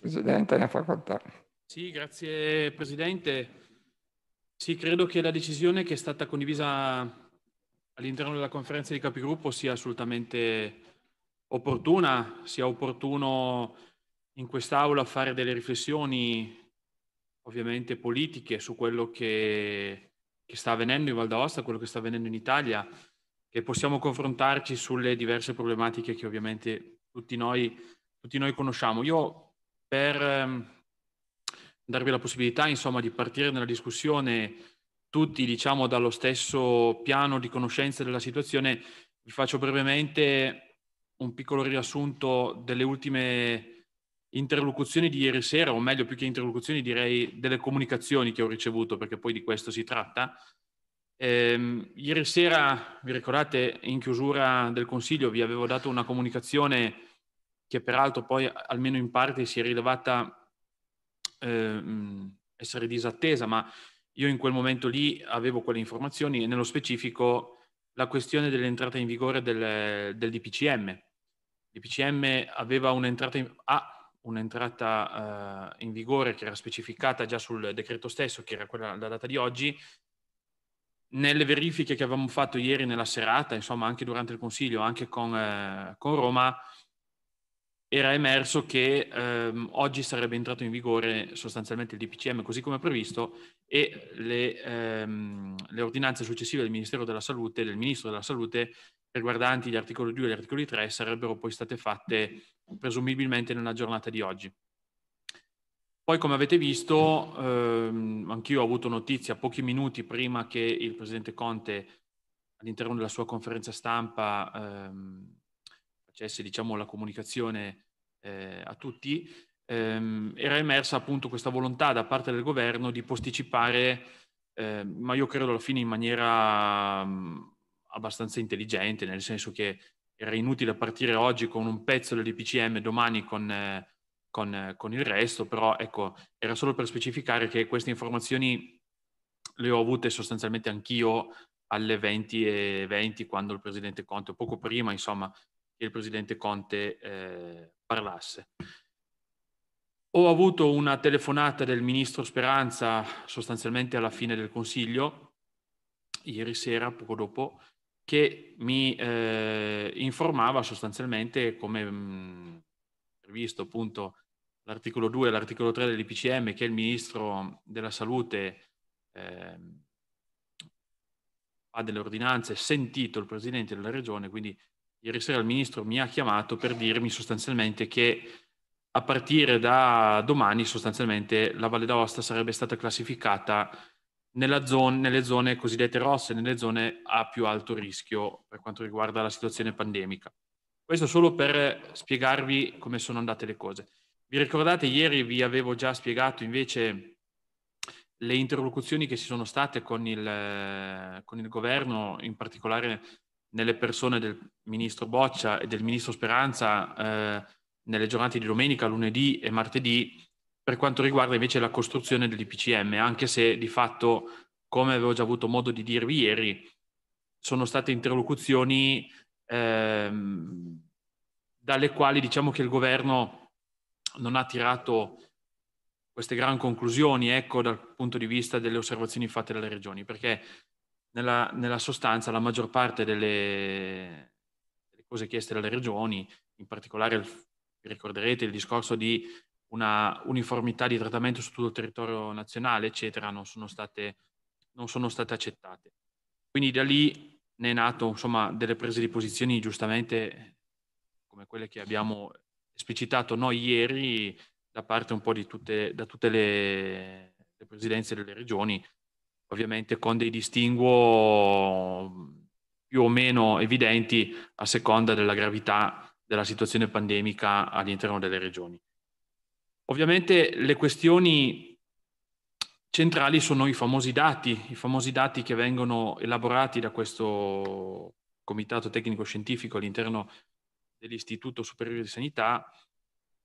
Presidente, ne facoltà. Sì, grazie Presidente. Sì, credo che la decisione che è stata condivisa all'interno della conferenza di capigruppo sia assolutamente opportuna, sia opportuno in quest'Aula fare delle riflessioni ovviamente politiche su quello che, che sta avvenendo in Val d'Aosta, quello che sta avvenendo in Italia, che possiamo confrontarci sulle diverse problematiche che ovviamente tutti noi, tutti noi conosciamo. Io per ehm, darvi la possibilità insomma, di partire nella discussione tutti diciamo, dallo stesso piano di conoscenza della situazione, vi faccio brevemente un piccolo riassunto delle ultime interlocuzioni di ieri sera, o meglio più che interlocuzioni direi delle comunicazioni che ho ricevuto, perché poi di questo si tratta. Eh, ieri sera, vi ricordate, in chiusura del Consiglio vi avevo dato una comunicazione che peraltro poi almeno in parte si è rilevata eh, essere disattesa, ma io in quel momento lì avevo quelle informazioni e nello specifico la questione dell'entrata in vigore del, del DPCM. Il DPCM aveva un'entrata in, ah, un'entrata, eh, in vigore che era specificata già sul decreto stesso, che era quella la data di oggi, nelle verifiche che avevamo fatto ieri nella serata, insomma anche durante il consiglio, anche con, eh, con Roma, era emerso che ehm, oggi sarebbe entrato in vigore sostanzialmente il DPCM così come previsto e le, ehm, le, ordinanze successive del Ministero della Salute, del Ministro della Salute riguardanti gli articoli 2 e gli articoli 3 sarebbero poi state fatte presumibilmente nella giornata di oggi. Poi, come avete visto, ehm, anch'io ho avuto notizia pochi minuti prima che il presidente Conte, all'interno della sua conferenza stampa, ehm, facesse diciamo, la comunicazione eh, a tutti, ehm, era emersa appunto questa volontà da parte del governo di posticipare, eh, ma io credo alla fine in maniera mh, mm, abbastanza intelligente, nel senso che era inutile partire oggi con un pezzo dell'IPCM, domani con... Eh, con, eh, con il resto, però ecco, era solo per specificare che queste informazioni le ho avute sostanzialmente anch'io alle 20.20 20, quando il presidente Conte, o poco prima insomma, che il presidente Conte eh, parlasse. Ho avuto una telefonata del ministro Speranza sostanzialmente alla fine del Consiglio, ieri sera, poco dopo, che mi eh, informava sostanzialmente come mh, mm, visto appunto l'articolo 2 e l'articolo 3 dell'IPCM che il Ministro della Salute eh, fa delle ordinanze, sentito il Presidente della Regione, quindi ieri sera il Ministro mi ha chiamato per dirmi sostanzialmente che a partire da domani sostanzialmente la Valle d'Aosta sarebbe stata classificata zona, nelle zone cosiddette rosse, nelle zone a più alto rischio per quanto riguarda la situazione pandemica. Questo solo per spiegarvi come sono andate le cose. Vi ricordate, ieri vi avevo già spiegato invece le interlocuzioni che ci sono state con il, con il governo, in particolare nelle persone del ministro Boccia e del ministro Speranza eh, nelle giornate di domenica, lunedì e martedì, per quanto riguarda invece la costruzione dell'IPCM, anche se di fatto, come avevo già avuto modo di dirvi ieri, sono state interlocuzioni ehm, dalle quali diciamo che il governo non ha tirato queste gran conclusioni ecco, dal punto di vista delle osservazioni fatte dalle regioni, perché nella, nella sostanza la maggior parte delle, delle, cose chieste dalle regioni, in particolare il, ricorderete il discorso di una uniformità di trattamento su tutto il territorio nazionale, eccetera, non sono state, non sono state accettate. Quindi da lì ne è nato insomma, delle prese di posizioni giustamente come quelle che abbiamo esplicitato noi ieri da parte un po' di tutte, da tutte le, le presidenze delle regioni, ovviamente con dei distinguo più o meno evidenti a seconda della gravità della situazione pandemica all'interno delle regioni. Ovviamente le questioni centrali sono i famosi dati, i famosi dati che vengono elaborati da questo comitato tecnico scientifico all'interno dell'Istituto Superiore di Sanità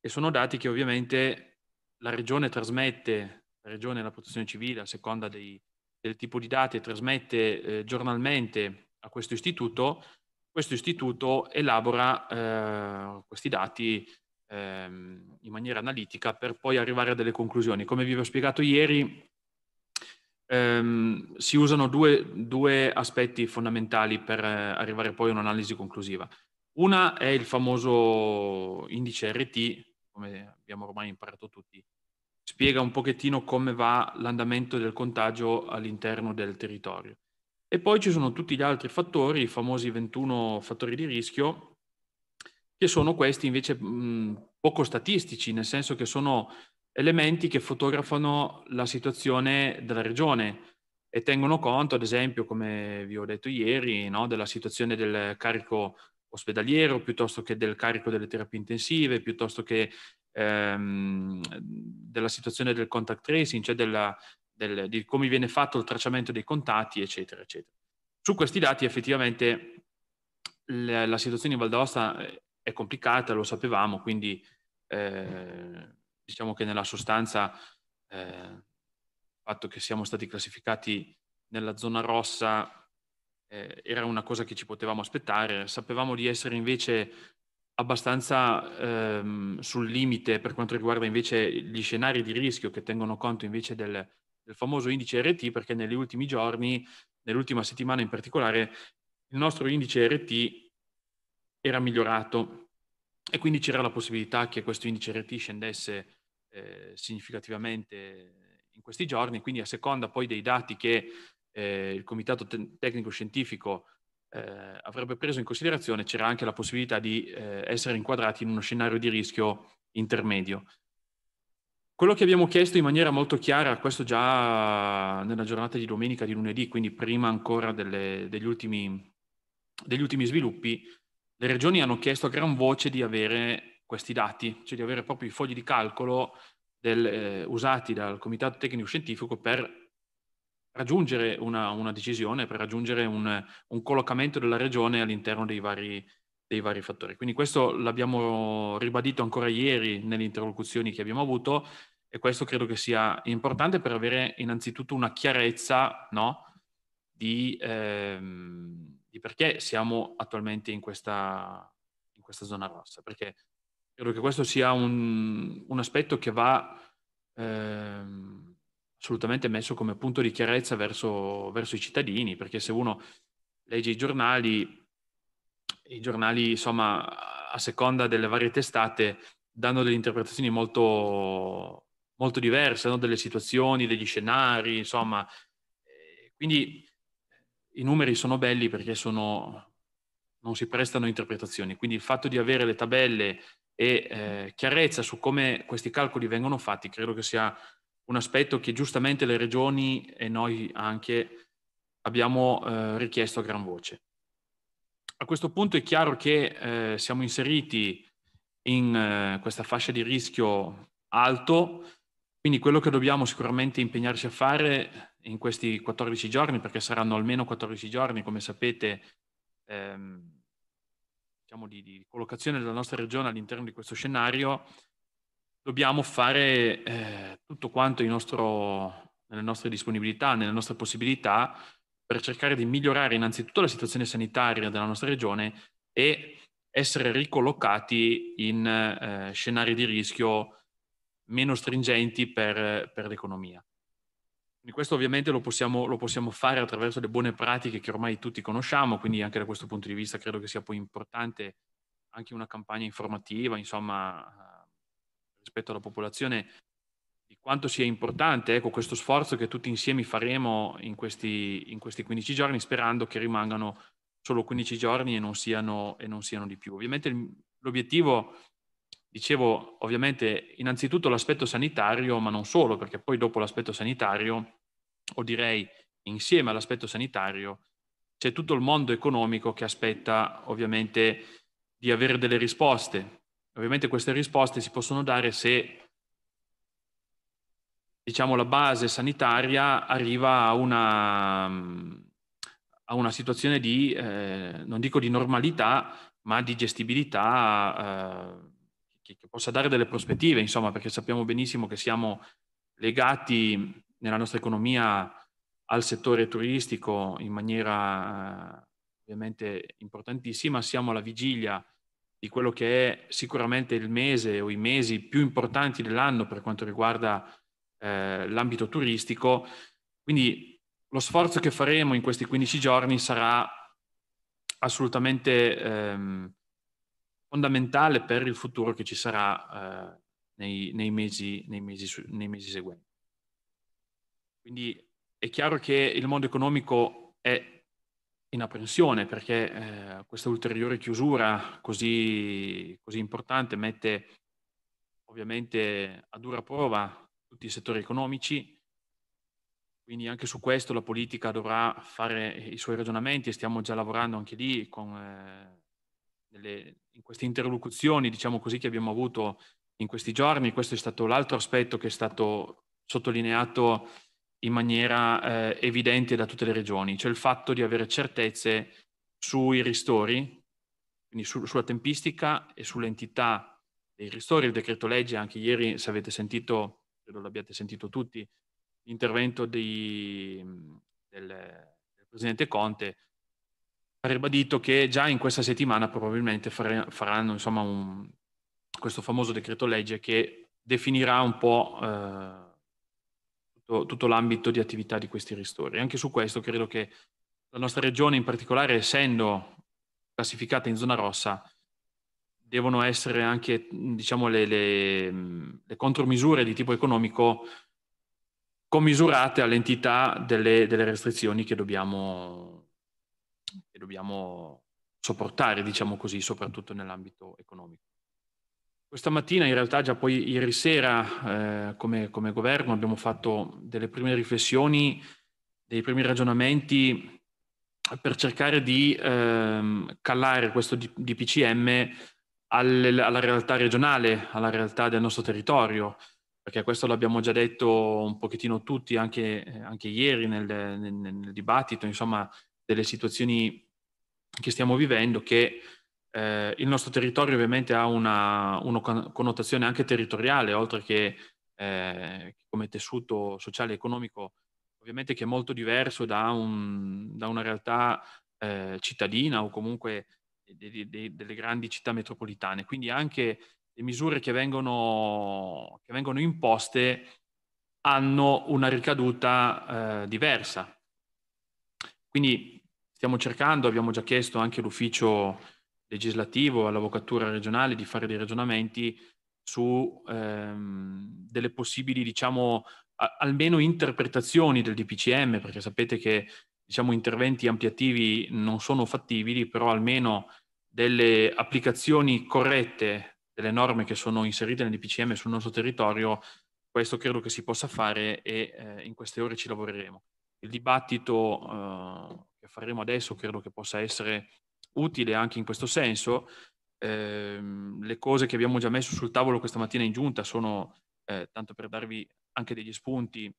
e sono dati che ovviamente la regione trasmette, la regione e la protezione civile a seconda dei, del tipo di dati trasmette eh, giornalmente a questo istituto, questo istituto elabora eh, questi dati eh, in maniera analitica per poi arrivare a delle conclusioni. Come vi ho spiegato ieri, ehm, si usano due, due, aspetti fondamentali per eh, arrivare poi a un'analisi conclusiva. Una è il famoso indice RT, come abbiamo ormai imparato tutti, spiega un pochettino come va l'andamento del contagio all'interno del territorio. E poi ci sono tutti gli altri fattori, i famosi 21 fattori di rischio, che sono questi invece mh, poco statistici, nel senso che sono elementi che fotografano la situazione della regione e tengono conto, ad esempio, come vi ho detto ieri, no, della situazione del carico ospedaliero piuttosto che del carico delle terapie intensive, piuttosto che ehm, della situazione del contact tracing, cioè della, del, di come viene fatto il tracciamento dei contatti, eccetera, eccetera. Su questi dati effettivamente la, la situazione in Valdosta è complicata, lo sapevamo, quindi eh, diciamo che nella sostanza eh, il fatto che siamo stati classificati nella zona rossa eh, era una cosa che ci potevamo aspettare, sapevamo di essere invece abbastanza ehm, sul limite per quanto riguarda invece gli scenari di rischio che tengono conto invece del, del famoso indice RT perché negli ultimi giorni, nell'ultima settimana in particolare, il nostro indice RT era migliorato e quindi c'era la possibilità che questo indice RT scendesse eh, significativamente in questi giorni, quindi a seconda poi dei dati che eh, il Comitato te- Tecnico Scientifico eh, avrebbe preso in considerazione, c'era anche la possibilità di eh, essere inquadrati in uno scenario di rischio intermedio. Quello che abbiamo chiesto in maniera molto chiara, questo già nella giornata di domenica, di lunedì, quindi prima ancora delle, degli, ultimi, degli ultimi sviluppi, le regioni hanno chiesto a gran voce di avere questi dati, cioè di avere proprio i fogli di calcolo del, eh, usati dal comitato tecnico scientifico per raggiungere una, una decisione, per raggiungere un, un, collocamento della regione all'interno dei vari, dei vari fattori. Quindi questo l'abbiamo ribadito ancora ieri nelle interlocuzioni che abbiamo avuto e questo credo che sia importante per avere innanzitutto una chiarezza no, di, ehm, di, perché siamo attualmente in questa, in questa zona rossa, perché credo che questo sia un, un aspetto che va eh, assolutamente messo come punto di chiarezza verso, verso, i cittadini, perché se uno legge i giornali, i giornali insomma a seconda delle varie testate danno delle interpretazioni molto, molto diverse, no? delle situazioni, degli scenari, insomma. Eh, quindi i numeri sono belli perché sono, non si prestano interpretazioni, quindi il fatto di avere le tabelle e eh, chiarezza su come questi calcoli vengono fatti credo che sia un aspetto che giustamente le regioni e noi anche abbiamo eh, richiesto a gran voce. A questo punto è chiaro che eh, siamo inseriti in eh, questa fascia di rischio alto, quindi quello che dobbiamo sicuramente impegnarci a fare in questi 14 giorni, perché saranno almeno 14 giorni, come sapete, ehm, diciamo, di, di, collocazione della nostra regione all'interno di questo scenario, dobbiamo fare eh, tutto quanto nostro, nelle nostre disponibilità, nelle nostre possibilità, per cercare di migliorare innanzitutto la situazione sanitaria della nostra regione e essere ricollocati in eh, scenari di rischio meno stringenti per, per l'economia. Quindi questo ovviamente lo possiamo, lo possiamo, fare attraverso le buone pratiche che ormai tutti conosciamo, quindi anche da questo punto di vista credo che sia poi importante anche una campagna informativa, insomma, eh, rispetto alla popolazione, di quanto sia importante ecco, questo sforzo che tutti insieme faremo in questi, in questi 15 giorni, sperando che rimangano solo 15 giorni e non siano, e non siano di più. Ovviamente l'obiettivo Dicevo ovviamente innanzitutto l'aspetto sanitario, ma non solo, perché poi dopo l'aspetto sanitario, o direi insieme all'aspetto sanitario, c'è tutto il mondo economico che aspetta ovviamente di avere delle risposte. Ovviamente queste risposte si possono dare se diciamo, la base sanitaria arriva a una, a una situazione di, eh, non dico di normalità, ma di gestibilità eh, che, che possa dare delle prospettive, insomma, perché sappiamo benissimo che siamo legati nella nostra economia al settore turistico in maniera eh, ovviamente importantissima, siamo alla vigilia di quello che è sicuramente il mese o i mesi più importanti dell'anno per quanto riguarda eh, l'ambito turistico, quindi lo sforzo che faremo in questi 15 giorni sarà assolutamente ehm, fondamentale per il futuro che ci sarà eh, nei, nei, mesi, nei, mesi, nei mesi seguenti. Quindi è chiaro che il mondo economico è in apprensione perché eh, questa ulteriore chiusura così, così, importante mette ovviamente a dura prova tutti i settori economici, quindi anche su questo la politica dovrà fare i suoi ragionamenti e stiamo già lavorando anche lì con eh, nelle, in queste interlocuzioni, diciamo così, che abbiamo avuto in questi giorni, questo è stato l'altro aspetto che è stato sottolineato in maniera eh, evidente da tutte le regioni, cioè il fatto di avere certezze sui ristori, quindi su, sulla tempistica e sull'entità dei ristori. Il decreto legge, anche ieri, se avete sentito, credo l'abbiate sentito tutti, l'intervento di, del, del Presidente Conte ha ribadito che già in questa settimana probabilmente fare, faranno insomma, un, questo famoso decreto legge che definirà un po' eh, tutto, tutto, l'ambito di attività di questi ristori. Anche su questo credo che la nostra regione in particolare, essendo classificata in zona rossa, devono essere anche diciamo, le, le, le contromisure di tipo economico commisurate all'entità delle, delle restrizioni che dobbiamo che dobbiamo sopportare, diciamo così, soprattutto nell'ambito economico. Questa mattina, in realtà già poi ieri sera, eh, come, come, governo, abbiamo fatto delle prime riflessioni, dei primi ragionamenti per cercare di ehm, calare questo DPCM al, alla realtà regionale, alla realtà del nostro territorio, perché questo l'abbiamo già detto un pochettino tutti, anche, anche ieri nel, nel, nel dibattito, insomma delle situazioni che stiamo vivendo che eh, il nostro territorio ovviamente ha una, una connotazione anche territoriale, oltre che eh, come tessuto sociale e economico, ovviamente che è molto diverso da, un, da una realtà eh, cittadina o comunque de, de, de, delle grandi città metropolitane. Quindi anche le misure che vengono, che vengono imposte hanno una ricaduta eh, diversa. Quindi Stiamo cercando, abbiamo già chiesto anche all'ufficio legislativo, all'avvocatura regionale di fare dei ragionamenti su ehm, delle possibili, diciamo, a, almeno interpretazioni del DPCM, perché sapete che diciamo, interventi ampliativi non sono fattibili, però almeno delle applicazioni corrette delle norme che sono inserite nel DPCM sul nostro territorio, questo credo che si possa fare e eh, in queste ore ci lavoreremo. Il dibattito eh, faremo adesso credo che possa essere utile anche in questo senso. Eh, le cose che abbiamo già messo sul tavolo questa mattina in giunta sono, eh, tanto per darvi anche degli spunti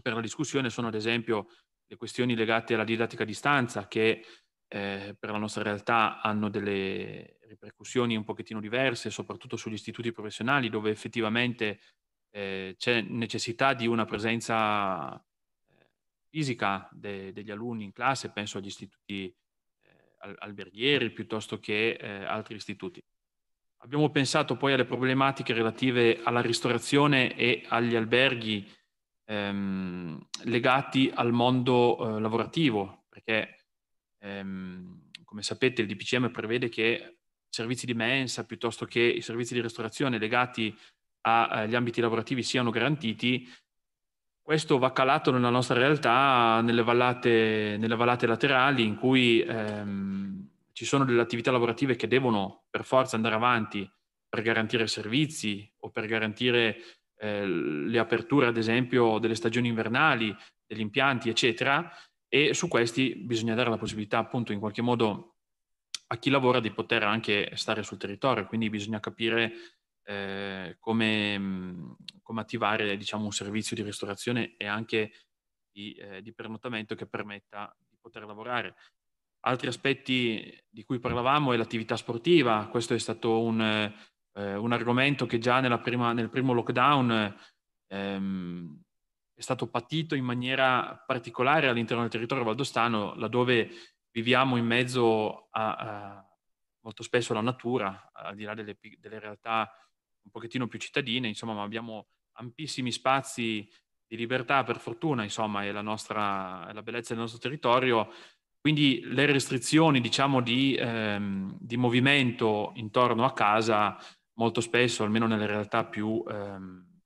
per la discussione, sono ad esempio le questioni legate alla didattica a distanza che eh, per la nostra realtà hanno delle ripercussioni un pochettino diverse, soprattutto sugli istituti professionali dove effettivamente eh, c'è necessità di una presenza fisica de, degli alunni in classe, penso agli istituti eh, alberghieri piuttosto che eh, altri istituti. Abbiamo pensato poi alle problematiche relative alla ristorazione e agli alberghi ehm, legati al mondo eh, lavorativo, perché ehm, come sapete il DPCM prevede che servizi di mensa piuttosto che i servizi di ristorazione legati agli ambiti lavorativi siano garantiti, questo va calato nella nostra realtà, nelle vallate, nelle vallate laterali in cui ehm, ci sono delle attività lavorative che devono per forza andare avanti per garantire servizi o per garantire eh, le aperture, ad esempio, delle stagioni invernali, degli impianti, eccetera, e su questi bisogna dare la possibilità, appunto, in qualche modo a chi lavora di poter anche stare sul territorio, quindi bisogna capire eh, come, come, attivare diciamo, un servizio di ristorazione e anche di, eh, di pernottamento che permetta di poter lavorare. Altri aspetti di cui parlavamo è l'attività sportiva, questo è stato un, eh, un argomento che già prima, nel primo lockdown ehm, è stato patito in maniera particolare all'interno del territorio valdostano, laddove viviamo in mezzo a, a molto spesso alla natura, al di là delle, delle realtà un pochettino più cittadine, insomma, ma abbiamo ampissimi spazi di libertà, per fortuna, insomma, è la, nostra, è la bellezza del nostro territorio. Quindi le restrizioni, diciamo, di, ehm, di movimento intorno a casa molto spesso, almeno nelle realtà più, ehm,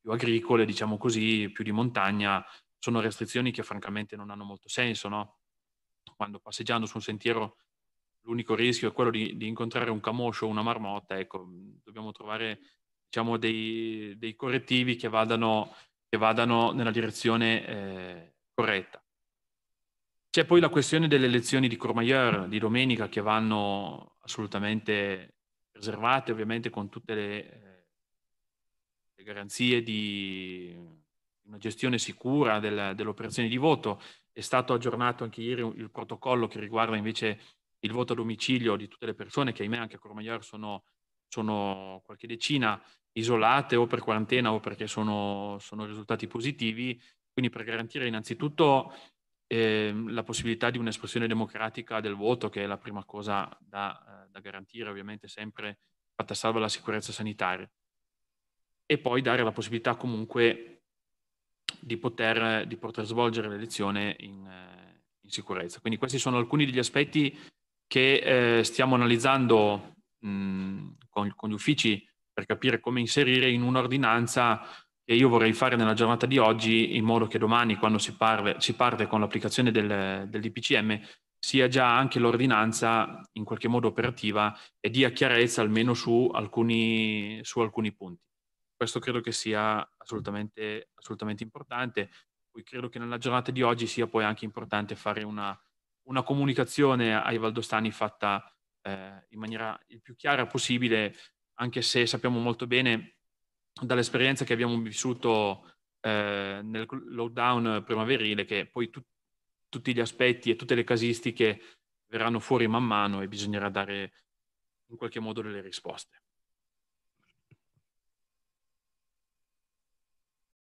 più, agricole, diciamo così, più di montagna, sono restrizioni che francamente non hanno molto senso, no? Quando passeggiando su un sentiero l'unico rischio è quello di, di incontrare un camoscio o una marmotta, ecco, dobbiamo trovare diciamo, dei, dei correttivi che vadano, che vadano nella direzione eh, corretta. C'è poi la questione delle elezioni di Courmayeur di domenica che vanno assolutamente preservate, ovviamente con tutte le, eh, le garanzie di una gestione sicura del, delle di voto. È stato aggiornato anche ieri il protocollo che riguarda invece il voto a domicilio di tutte le persone che ahimè anche a Courmayeur sono, sono qualche decina isolate o per quarantena o perché sono, sono risultati positivi, quindi per garantire innanzitutto eh, la possibilità di un'espressione democratica del voto, che è la prima cosa da, eh, da garantire, ovviamente sempre fatta salva la sicurezza sanitaria, e poi dare la possibilità comunque di poter, di poter svolgere l'elezione in, eh, in sicurezza. Quindi questi sono alcuni degli aspetti che eh, stiamo analizzando mh, con, con, gli uffici per capire come inserire in un'ordinanza che io vorrei fare nella giornata di oggi in modo che domani quando si, parve, si parte con l'applicazione del, del DPCM sia già anche l'ordinanza in qualche modo operativa e dia chiarezza almeno su alcuni, su alcuni punti. Questo credo che sia assolutamente, assolutamente importante. Poi credo che nella giornata di oggi sia poi anche importante fare una, una comunicazione ai valdostani fatta eh, in maniera il più chiara possibile, anche se sappiamo molto bene dall'esperienza che abbiamo vissuto eh, nel lockdown primaverile che poi tu- tutti gli aspetti e tutte le casistiche verranno fuori man mano e bisognerà dare in qualche modo delle risposte.